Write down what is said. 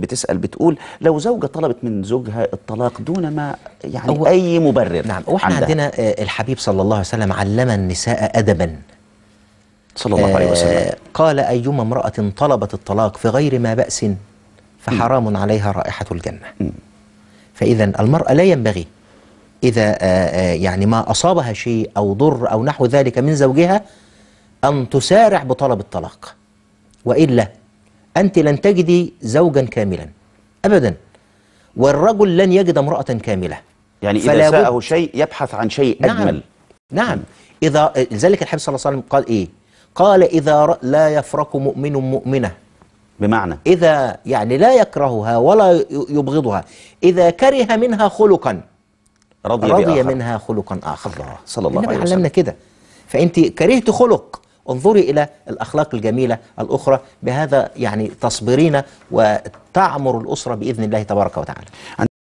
بتسأل بتقول لو زوجة طلبت من زوجها الطلاق دون ما يعني أو أي مبرر نعم وإحنا عندنا آه، الحبيب صلى الله عليه وسلم علم النساء أدبا صلى الله عليه وسلم آه، قال أيما امرأة طلبت الطلاق في غير ما بأس فحرام م. عليها رائحة الجنة فإذا المرأة لا ينبغي إذا آه، يعني ما أصابها شيء أو ضر أو نحو ذلك من زوجها أن تسارع بطلب الطلاق وإلا أنت لن تجدي زوجا كاملا أبدا والرجل لن يجد امرأة كاملة يعني إذا ساءه شيء يبحث عن شيء نعم، أجمل نعم, نعم. إذا لذلك الحبيب صلى الله عليه وسلم قال إيه قال إذا لا يفرق مؤمن مؤمنة بمعنى إذا يعني لا يكرهها ولا يبغضها إذا كره منها خلقا رضي, رضي منها خلقا آخر الله صلى الله عليه وسلم علمنا كده فأنت كرهت خلق انظري إلى الأخلاق الجميلة الأخرى بهذا يعني تصبرين وتعمر الأسرة بإذن الله تبارك وتعالى